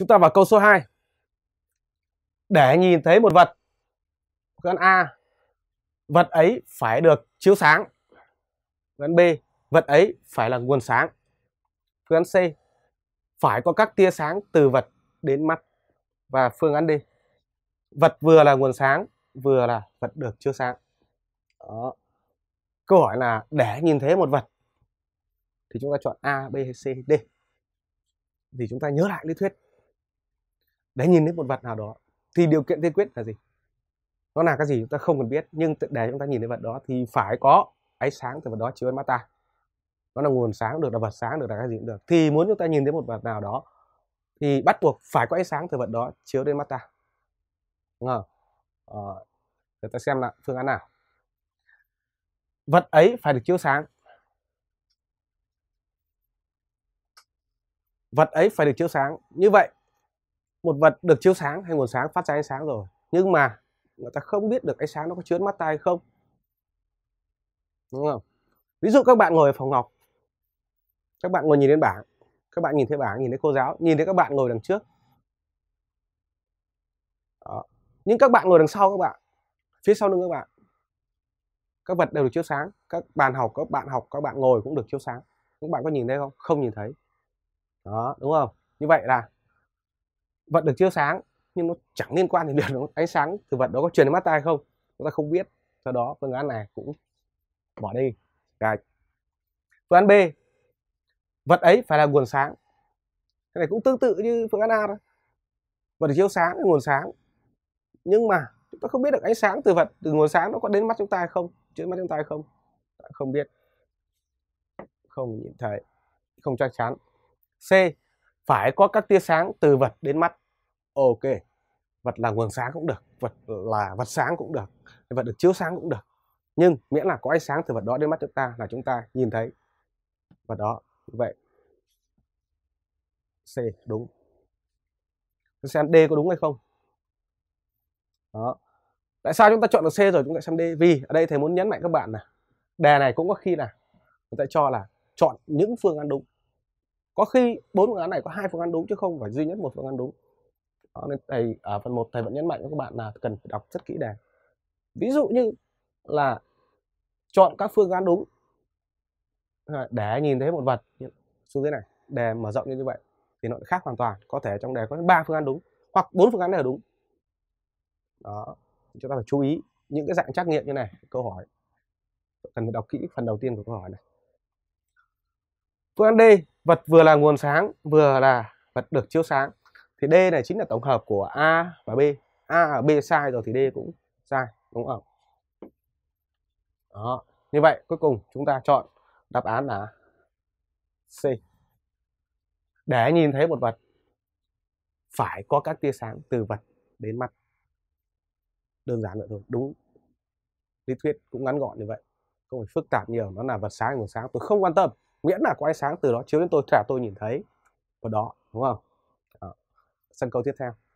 Chúng ta vào câu số 2. Để nhìn thấy một vật, phương A, vật ấy phải được chiếu sáng. Phương B, vật ấy phải là nguồn sáng. Phương C, phải có các tia sáng từ vật đến mắt. Và phương án D, vật vừa là nguồn sáng, vừa là vật được chiếu sáng. Đó. Câu hỏi là để nhìn thấy một vật thì chúng ta chọn A, B C, D. Thì chúng ta nhớ lại lý thuyết để nhìn thấy một vật nào đó thì điều kiện tiên quyết là gì nó là cái gì chúng ta không cần biết nhưng để chúng ta nhìn thấy vật đó thì phải có ánh sáng từ vật đó chiếu lên mắt ta nó là nguồn sáng được là vật sáng được là cái gì cũng được thì muốn chúng ta nhìn thấy một vật nào đó thì bắt buộc phải có ánh sáng từ vật đó chiếu đến mắt ta đúng không ờ, để ta xem là phương án nào vật ấy phải được chiếu sáng vật ấy phải được chiếu sáng như vậy một vật được chiếu sáng hay nguồn sáng phát ra ánh sáng rồi nhưng mà người ta không biết được ánh sáng nó có chướng mắt tai hay không đúng không ví dụ các bạn ngồi ở phòng học các bạn ngồi nhìn đến bảng các bạn nhìn thấy bảng nhìn thấy cô giáo nhìn thấy các bạn ngồi đằng trước Đó. nhưng các bạn ngồi đằng sau các bạn phía sau lưng các bạn các vật đều được chiếu sáng các bàn học các bạn học các bạn ngồi cũng được chiếu sáng các bạn có nhìn thấy không không nhìn thấy đó đúng không như vậy là vật được chiếu sáng nhưng nó chẳng liên quan gì đến nó ánh sáng từ vật đó có truyền đến mắt ta hay không chúng ta không biết do đó phương án này cũng bỏ đi gạch phương án b vật ấy phải là nguồn sáng cái này cũng tương tự như phương án a đó vật được chiếu sáng là nguồn sáng nhưng mà chúng ta không biết được ánh sáng từ vật từ nguồn sáng nó có đến mắt chúng ta hay không chứ mắt chúng ta hay không không biết không nhìn thấy không chắc chắn c phải có các tia sáng từ vật đến mắt ok vật là nguồn sáng cũng được vật là vật sáng cũng được vật được chiếu sáng cũng được nhưng miễn là có ánh sáng từ vật đó đến mắt chúng ta là chúng ta nhìn thấy vật đó như vậy c đúng xem d có đúng hay không đó tại sao chúng ta chọn được c rồi chúng ta xem d vì ở đây thầy muốn nhấn mạnh các bạn là đề này cũng có khi là người ta cho là chọn những phương án đúng có khi bốn phương án này có hai phương án đúng chứ không phải duy nhất một phương án đúng đó nên thầy ở à, phần 1 thầy vẫn nhấn mạnh với các bạn là cần phải đọc rất kỹ đề ví dụ như là chọn các phương án đúng để nhìn thấy một vật xuống dưới này đề mở rộng như vậy thì nó khác hoàn toàn có thể trong đề có ba phương án đúng hoặc bốn phương án đều đúng đó chúng ta phải chú ý những cái dạng trắc nghiệm như này câu hỏi cần phải đọc kỹ phần đầu tiên của câu hỏi này phương án D vật vừa là nguồn sáng vừa là vật được chiếu sáng thì D này chính là tổng hợp của A và B A ở B sai rồi thì D cũng sai đúng không đó như vậy cuối cùng chúng ta chọn đáp án là C để nhìn thấy một vật phải có các tia sáng từ vật đến mắt đơn giản vậy thôi đúng lý thuyết cũng ngắn gọn như vậy không phải phức tạp nhiều nó là vật sáng nguồn sáng tôi không quan tâm miễn là có ánh sáng từ đó chiếu đến tôi là tôi nhìn thấy vật đó đúng không sân khấu tiếp theo